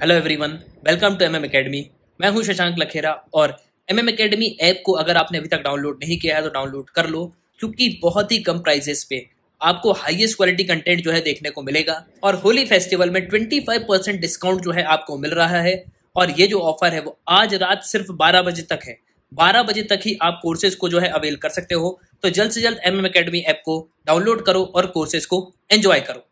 hello everyone welcome to MM academy मैं हूं शशांक लखेरा और एमएम एकेडमी ऐप को अगर आपने अभी तक डाउनलोड नहीं किया है तो डाउनलोड कर लो क्योंकि बहुत ही कम प्राइजेस पे आपको हाईएस्ट क्वालिटी कंटेंट जो है देखने को मिलेगा और होली फेस्टिवल में ट्वेंटी फाइव परसेंट डिस्काउंट जो है आपको मिल रहा है और ये जो ऑफर है वो आज रात सिर्फ बारह बजे तक है बारह बजे तक ही आप कोर्सेज को जो है अवेल कर सकते हो तो जल्द से जल्द एम एम अकेडमी ऐप को डाउनलोड करो और कोर्सेज को एंजॉय करो